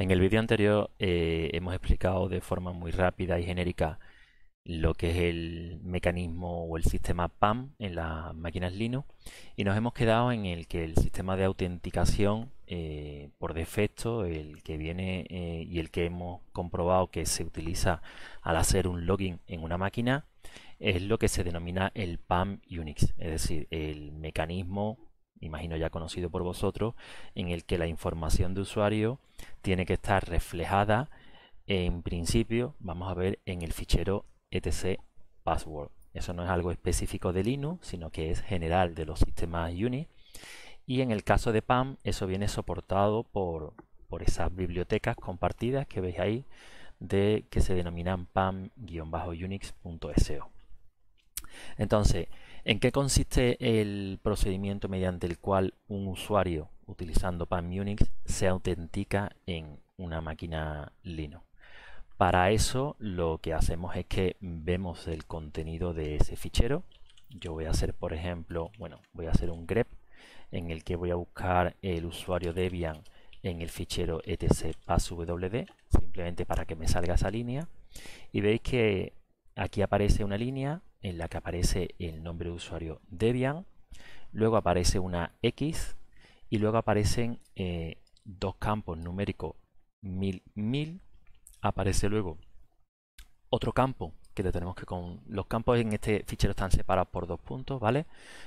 En el vídeo anterior eh, hemos explicado de forma muy rápida y genérica lo que es el mecanismo o el sistema PAM en las máquinas Linux y nos hemos quedado en el que el sistema de autenticación eh, por defecto, el que viene eh, y el que hemos comprobado que se utiliza al hacer un login en una máquina, es lo que se denomina el PAM Unix, es decir, el mecanismo imagino ya conocido por vosotros, en el que la información de usuario tiene que estar reflejada en principio, vamos a ver, en el fichero etc password. Eso no es algo específico de Linux, sino que es general de los sistemas Unix. Y en el caso de PAM, eso viene soportado por, por esas bibliotecas compartidas que veis ahí, de, que se denominan pam-unix.so. Entonces, ¿En qué consiste el procedimiento mediante el cual un usuario utilizando PAM Unix se autentica en una máquina Linux? Para eso lo que hacemos es que vemos el contenido de ese fichero. Yo voy a hacer, por ejemplo, bueno, voy a hacer un grep en el que voy a buscar el usuario Debian en el fichero etc simplemente para que me salga esa línea. Y veis que aquí aparece una línea en la que aparece el nombre de usuario Debian, luego aparece una X y luego aparecen eh, dos campos numéricos 1000, 1000, aparece luego otro campo que tenemos que con los campos en este fichero están separados por dos puntos, ¿vale?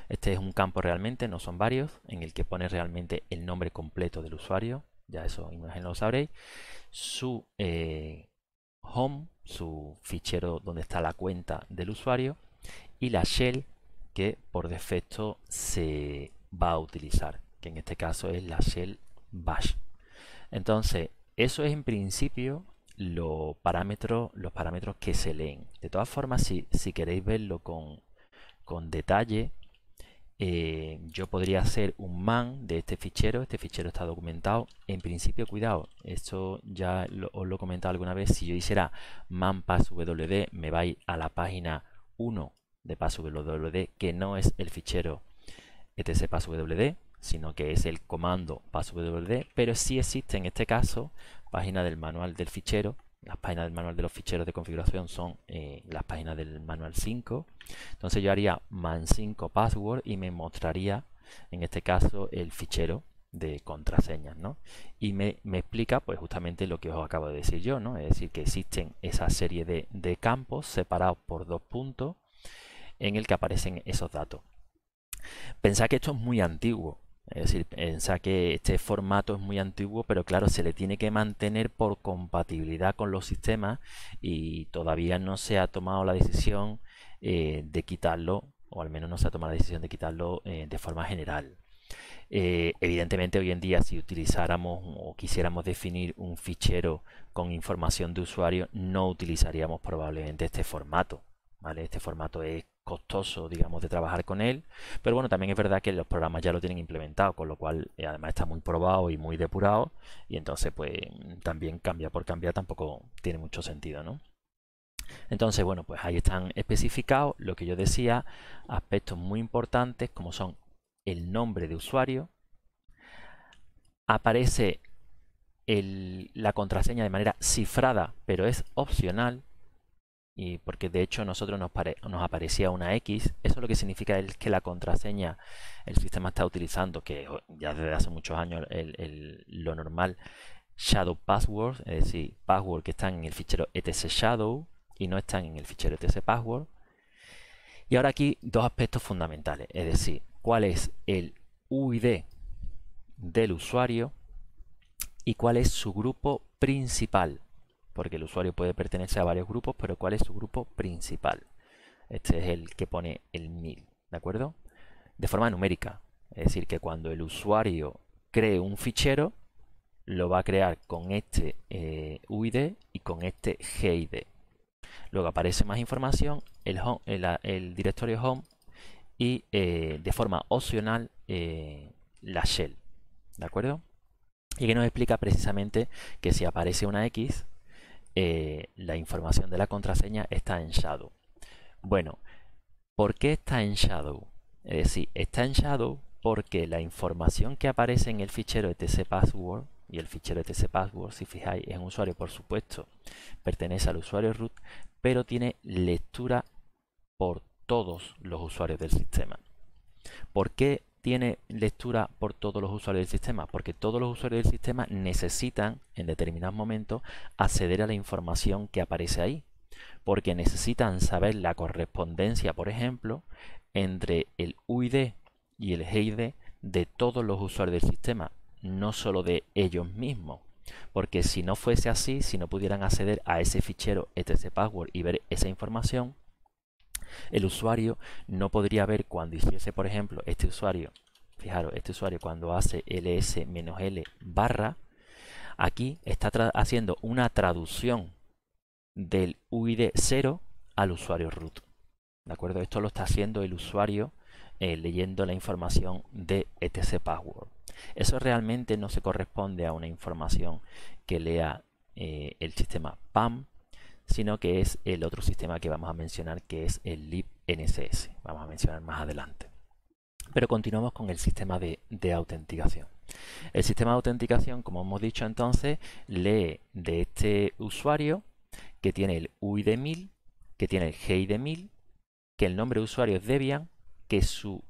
Este es un campo realmente, no son varios, en el que pone realmente el nombre completo del usuario, ya eso imagen lo sabréis, su eh, home, su fichero donde está la cuenta del usuario y la shell que por defecto se va a utilizar, que en este caso es la shell bash. Entonces, eso es en principio los parámetros, los parámetros que se leen. De todas formas, si, si queréis verlo con, detalle, eh, yo podría hacer un man de este fichero. Este fichero está documentado. En principio, cuidado, esto ya os lo he comentado alguna vez. Si yo hiciera man passwd, me vais a la página 1 de passwd, que no es el fichero etc passwd, sino que es el comando passwd, pero si existe en este caso página del manual del fichero. Las páginas del manual de los ficheros de configuración son eh, las páginas del manual 5. Entonces yo haría man 5 password y me mostraría en este caso el fichero de contraseñas, ¿no? Y me, explica, pues justamente lo que os acabo de decir yo, ¿no? Es decir, que existen esa serie de campos separados por dos puntos en el que aparecen esos datos. Pensad que esto es muy antiguo, es decir, pensad que este formato es muy antiguo, pero claro, se le tiene que mantener por compatibilidad con los sistemas y todavía no se ha tomado la decisión eh, de quitarlo, o al menos no se ha tomado la decisión de quitarlo eh, de forma general. Eh, evidentemente hoy en día si utilizáramos o quisiéramos definir un fichero con información de usuario no utilizaríamos probablemente este formato. ¿vale? Este formato es costoso, digamos, de trabajar con él. Pero bueno, también es verdad que los programas ya lo tienen implementado, con lo cual eh, además está muy probado y muy depurado. Y entonces, pues también cambia por cambiar tampoco tiene mucho sentido, ¿no? Entonces, bueno, pues ahí están especificados lo que yo decía, aspectos muy importantes como son el nombre de usuario, aparece la contraseña de manera cifrada, pero es opcional, y porque de hecho nosotros nos, aparecía una X, eso lo que significa es que la contraseña el sistema está utilizando, que ya desde hace muchos años lo normal, shadow password, es decir, password que están en el fichero etc shadow y no están en el fichero etc password. Y ahora aquí dos aspectos fundamentales, es decir, cuál es el UID del usuario y cuál es su grupo principal porque el usuario puede pertenecer a varios grupos, pero ¿cuál es su grupo principal? Este es el que pone el 1000, ¿de acuerdo? De forma numérica, es decir, que cuando el usuario cree un fichero, lo va a crear con este eh, UID y con este GID. Luego aparece más información, el, el, directorio home y eh, de forma opcional eh, la shell. ¿De acuerdo? Y que nos explica precisamente que si aparece una X eh, la información de la contraseña está en shadow. Bueno, ¿por qué está en shadow? Es decir, está en shadow porque la información que aparece en el fichero etc password y el fichero etc password, si fijáis, es un usuario, por supuesto, pertenece al usuario root, pero tiene lectura por todos los usuarios del sistema. ¿Por qué tiene lectura por todos los usuarios del sistema, porque todos los usuarios del sistema necesitan en determinados momentos acceder a la información que aparece ahí, porque necesitan saber la correspondencia, por ejemplo, entre el UID y el GID de todos los usuarios del sistema, no solo de ellos mismos. Porque si no fuese así, si no pudieran acceder a ese fichero etc este, password y ver esa información, el usuario no podría ver cuando hiciese, por ejemplo, este usuario, fijaros, este usuario cuando hace ls-l barra, aquí está haciendo una traducción del UID 0 al usuario root. ¿De acuerdo? Esto lo está haciendo el usuario eh, leyendo la información de etc password. Eso realmente no se corresponde a una información que lea eh, el sistema PAM sino que es el otro sistema que vamos a mencionar, que es el libnss. Vamos a mencionar más adelante. Pero continuamos con el sistema de, autenticación. El sistema de autenticación, como hemos dicho entonces, lee de este usuario que tiene el UID 1000, que tiene el GID 1000, que el nombre de usuario es Debian, que su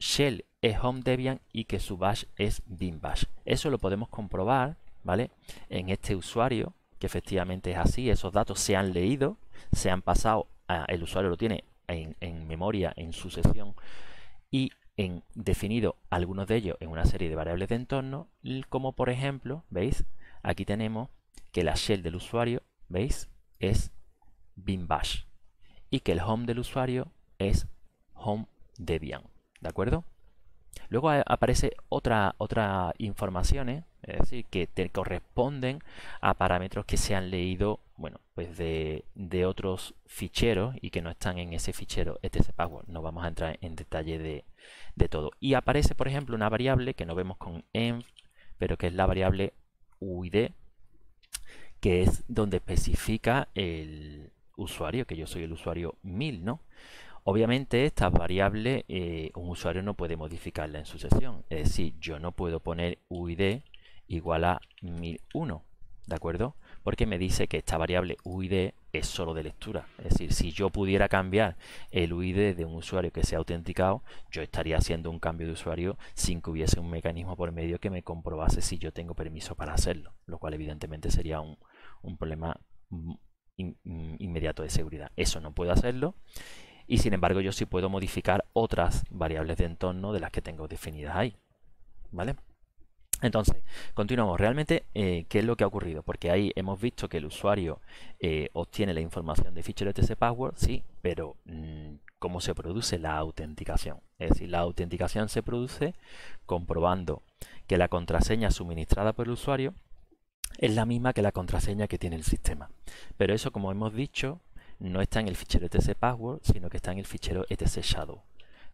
shell es home Debian y que su bash es bin Eso lo podemos comprobar, ¿vale? En este usuario efectivamente es así, esos datos se han leído, se han pasado, el usuario lo tiene en, en memoria, en su sesión y en definido algunos de ellos en una serie de variables de entorno, como por ejemplo, ¿veis? Aquí tenemos que la shell del usuario, ¿veis? Es bin y que el home del usuario es home debian, ¿de acuerdo? Luego aparece otra, otra información es decir, que te corresponden a parámetros que se han leído, bueno, pues de, otros ficheros y que no están en ese fichero etc este password. No vamos a entrar en detalle de, de todo. Y aparece, por ejemplo, una variable que no vemos con env, pero que es la variable UID, que es donde especifica el usuario, que yo soy el usuario 1000, ¿no? Obviamente esta variable eh, un usuario no puede modificarla en su sesión, es decir, yo no puedo poner UID igual a 1001, ¿de acuerdo? Porque me dice que esta variable UID es solo de lectura. Es decir, si yo pudiera cambiar el UID de un usuario que sea autenticado, yo estaría haciendo un cambio de usuario sin que hubiese un mecanismo por medio que me comprobase si yo tengo permiso para hacerlo, lo cual evidentemente sería un, problema mm, mm, inmediato de seguridad. Eso no puedo hacerlo y sin embargo yo sí puedo modificar otras variables de entorno de las que tengo definidas ahí. ¿Vale? Entonces, continuamos. Realmente, eh, ¿qué es lo que ha ocurrido? Porque ahí hemos visto que el usuario eh, obtiene la información de fichero ese Password, sí, pero mm, ¿cómo se produce la autenticación? Es decir, la autenticación se produce comprobando que la contraseña suministrada por el usuario es la misma que la contraseña que tiene el sistema. Pero eso, como hemos dicho, no está en el fichero etc password, sino que está en el fichero etc shadow.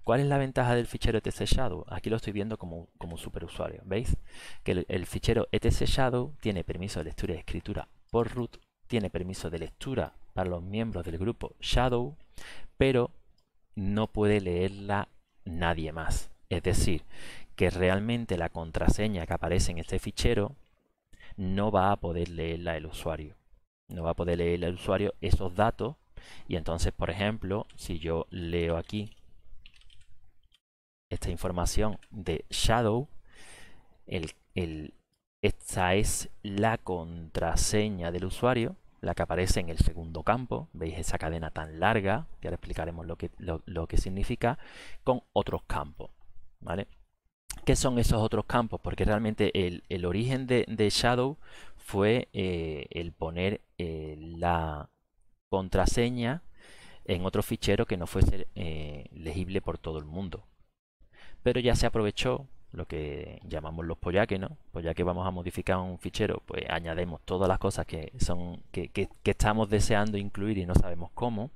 ¿Cuál es la ventaja del fichero etc shadow? Aquí lo estoy viendo como, como superusuario, ¿veis? Que el, fichero etc shadow tiene permiso de lectura y escritura por root, tiene permiso de lectura para los miembros del grupo shadow, pero no puede leerla nadie más. Es decir, que realmente la contraseña que aparece en este fichero no va a poder leerla el usuario no va a poder leer el usuario esos datos. Y entonces, por ejemplo, si yo leo aquí esta información de Shadow, esta es la contraseña del usuario, la que aparece en el segundo campo, veis esa cadena tan larga, que ahora explicaremos lo que, lo que significa, con otros campos, ¿vale? qué son esos otros campos, porque realmente el, origen de, Shadow fue eh, el poner eh, la contraseña en otro fichero que no fuese eh, legible por todo el mundo. Pero ya se aprovechó lo que llamamos los pollaques, ¿no? Pues ya que vamos a modificar un fichero, pues añadimos todas las cosas que son que estamos deseando incluir y no sabemos cómo.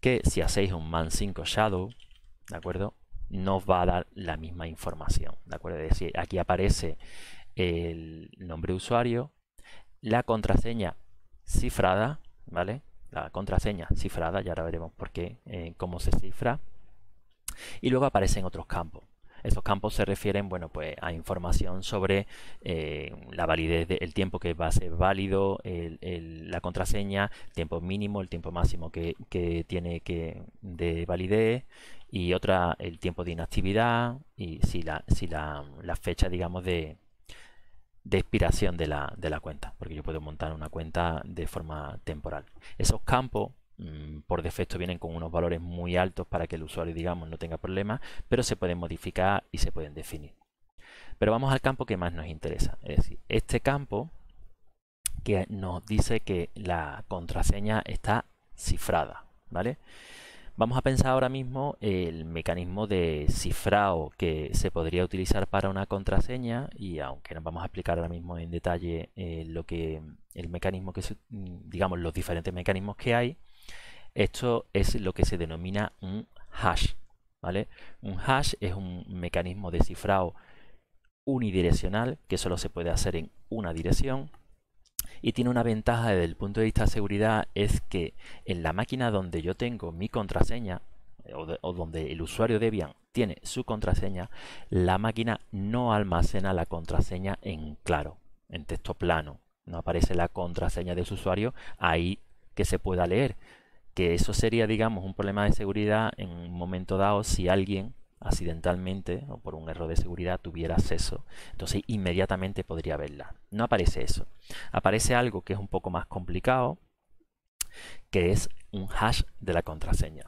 Que si hacéis un man 5 shadow, ¿de acuerdo? nos va a dar la misma información. ¿De acuerdo? Es decir, aquí aparece el nombre de usuario, la contraseña cifrada, ¿vale? La contraseña cifrada, ya ahora veremos por qué, eh, cómo se cifra. Y luego aparecen otros campos. Esos campos se refieren, bueno, pues a información sobre eh, la validez, del tiempo que va a ser válido, la contraseña, tiempo mínimo, el tiempo máximo que, tiene que de validez, y otra el tiempo de inactividad y si la, si la, fecha, digamos, de, expiración de la, cuenta, porque yo puedo montar una cuenta de forma temporal. Esos campos mm, por defecto vienen con unos valores muy altos para que el usuario, digamos, no tenga problemas, pero se pueden modificar y se pueden definir. Pero vamos al campo que más nos interesa, es decir, este campo que nos dice que la contraseña está cifrada, ¿vale? Vamos a pensar ahora mismo el mecanismo de cifrado que se podría utilizar para una contraseña y aunque no vamos a explicar ahora mismo en detalle eh, lo que el mecanismo que mm, digamos los diferentes mecanismos que hay, esto es lo que se denomina un hash, ¿vale? Un hash es un mecanismo de cifrado unidireccional que solo se puede hacer en una dirección y tiene una ventaja desde el punto de vista de seguridad es que en la máquina donde yo tengo mi contraseña eh, o, donde el usuario Debian tiene su contraseña, la máquina no almacena la contraseña en claro, en texto plano. No aparece la contraseña de su usuario ahí que se pueda leer. Que eso sería, digamos, un problema de seguridad en un momento dado si alguien accidentalmente o por un error de seguridad tuviera acceso, entonces inmediatamente podría verla. No aparece eso. Aparece algo que es un poco más complicado, que es un hash de la contraseña.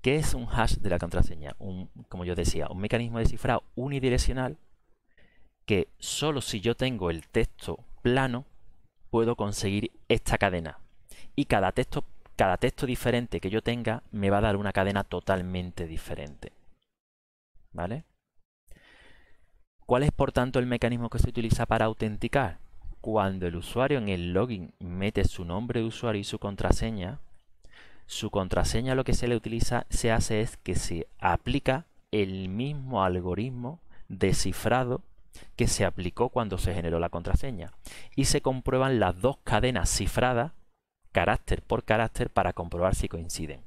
¿Qué es un hash de la contraseña? Un, como yo decía, un mecanismo de cifrado unidireccional que solo si yo tengo el texto plano puedo conseguir esta cadena. Y cada texto, cada texto diferente que yo tenga me va a dar una cadena totalmente diferente. ¿Vale? ¿Cuál es por tanto el mecanismo que se utiliza para autenticar? Cuando el usuario en el login mete su nombre de usuario y su contraseña, su contraseña lo que se le utiliza se hace es que se aplica el mismo algoritmo de cifrado que se aplicó cuando se generó la contraseña y se comprueban las dos cadenas cifradas carácter por carácter para comprobar si coinciden.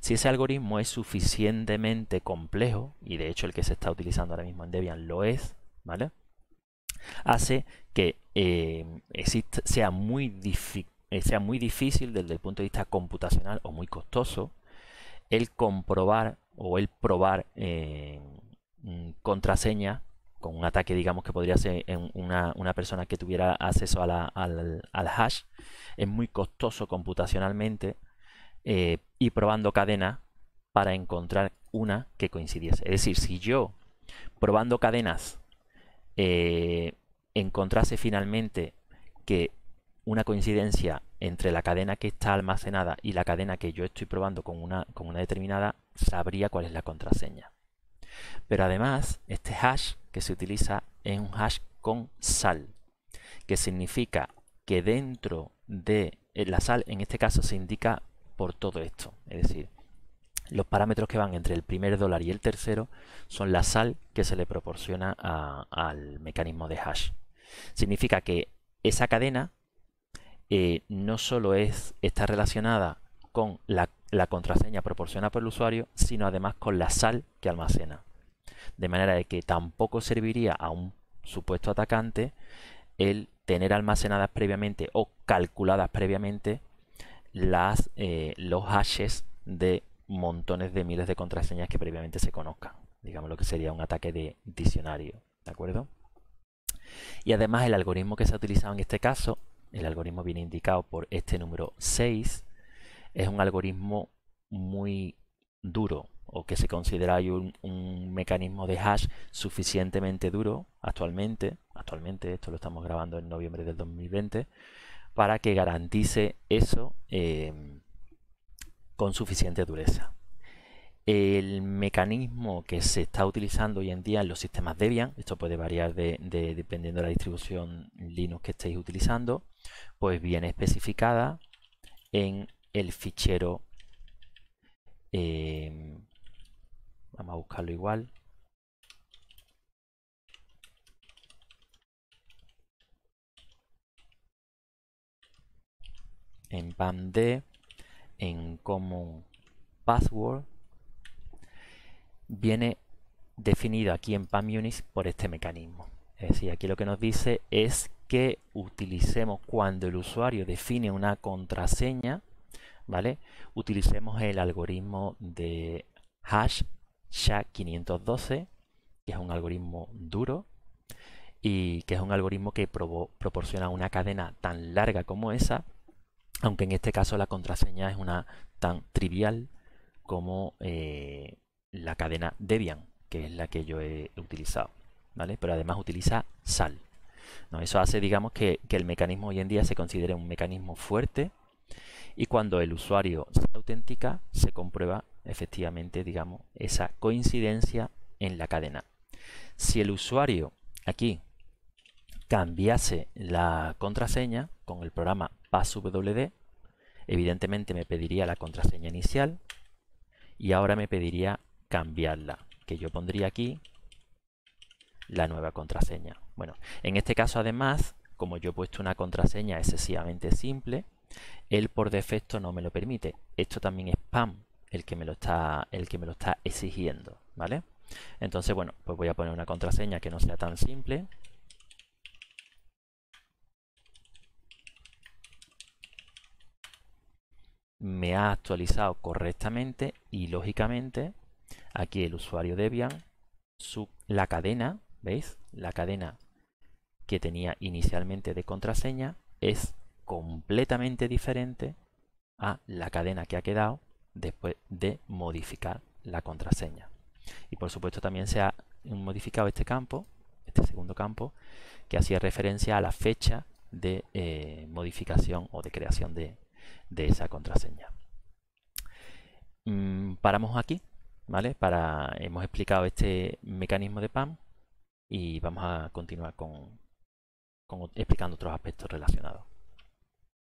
Si ese algoritmo es suficientemente complejo, y de hecho el que se está utilizando ahora mismo en Debian lo es, ¿vale? Hace que eh, sea, muy eh, sea muy difícil desde el punto de vista computacional o muy costoso el comprobar o el probar eh, mm, contraseña con un ataque, digamos, que podría ser una, persona que tuviera acceso al hash, es muy costoso computacionalmente eh, y probando cadena para encontrar una que coincidiese. Es decir, si yo probando cadenas eh, encontrase finalmente que una coincidencia entre la cadena que está almacenada y la cadena que yo estoy probando con una, con una determinada, sabría cuál es la contraseña. Pero además, este hash que se utiliza es un hash con sal, que significa que dentro de eh, la sal, en este caso se indica por todo esto. Es decir, los parámetros que van entre el primer dólar y el tercero son la sal que se le proporciona al mecanismo de hash. Significa que esa cadena eh, no solo es, está relacionada con la, contraseña proporcionada por el usuario, sino además con la sal que almacena. De manera de que tampoco serviría a un supuesto atacante el tener almacenadas previamente o calculadas previamente las, eh, los hashes de montones de miles de contraseñas que previamente se conozcan. Digamos lo que sería un ataque de diccionario, ¿de acuerdo? Y además el algoritmo que se ha utilizado en este caso, el algoritmo viene indicado por este número 6, es un algoritmo muy duro o que se considera un, un, mecanismo de hash suficientemente duro actualmente, actualmente esto lo estamos grabando en noviembre del 2020, para que garantice eso em, con suficiente dureza. El mecanismo que se está utilizando hoy en día en los sistemas Debian, esto puede variar de, dependiendo de la distribución Linux que estéis utilizando, pues viene especificada en el fichero. Em, vamos a buscarlo igual. en PAMD, en Common Password, viene definido aquí en PAMUNIX por este mecanismo. Es decir, aquí lo que nos dice es que utilicemos cuando el usuario define una contraseña, ¿vale? Utilicemos el algoritmo de hash SHA-512, que es un algoritmo duro y que es un algoritmo que proporciona una cadena tan larga como esa aunque en este caso la contraseña es una tan trivial como eh, la cadena Debian, que es la que yo he utilizado, ¿vale? Pero además utiliza SAL. ¿no? Eso hace, digamos, que, el mecanismo hoy en día se considere un mecanismo fuerte y cuando el usuario se autentica, se comprueba efectivamente, digamos, esa coincidencia en la cadena. Si el usuario aquí cambiase la contraseña con el programa passwd, evidentemente me pediría la contraseña inicial y ahora me pediría cambiarla, que yo pondría aquí la nueva contraseña. Bueno, en este caso además, como yo he puesto una contraseña excesivamente simple, él por defecto no me lo permite. Esto también es PAM el que me lo está, el que me lo está exigiendo, ¿vale? Entonces, bueno, pues voy a poner una contraseña que no sea tan simple, me ha actualizado correctamente y lógicamente aquí el usuario Debian, su, la cadena, ¿veis? La cadena que tenía inicialmente de contraseña es completamente diferente a la cadena que ha quedado después de modificar la contraseña. Y por supuesto también se ha modificado este campo, este segundo campo, que hacía referencia a la fecha de eh, modificación o de creación de, de esa contraseña. Mm, paramos aquí, ¿vale? hemos explicado este mecanismo de PAM y vamos a continuar con explicando otros aspectos relacionados.